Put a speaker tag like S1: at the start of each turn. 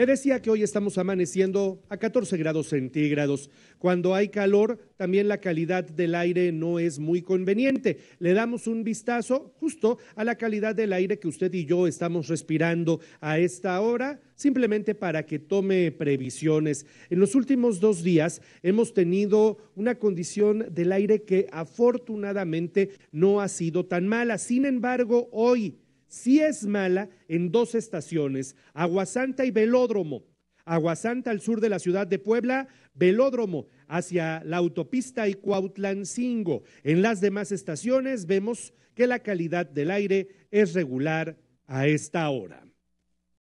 S1: Le decía que hoy estamos amaneciendo a 14 grados centígrados. Cuando hay calor, también la calidad del aire no es muy conveniente. Le damos un vistazo justo a la calidad del aire que usted y yo estamos respirando a esta hora, simplemente para que tome previsiones. En los últimos dos días hemos tenido una condición del aire que afortunadamente no ha sido tan mala. Sin embargo, hoy si es mala en dos estaciones, Aguasanta y Velódromo. Aguasanta al sur de la ciudad de Puebla, Velódromo hacia la autopista y Cuautlancingo. En las demás estaciones vemos que la calidad del aire es regular a esta hora.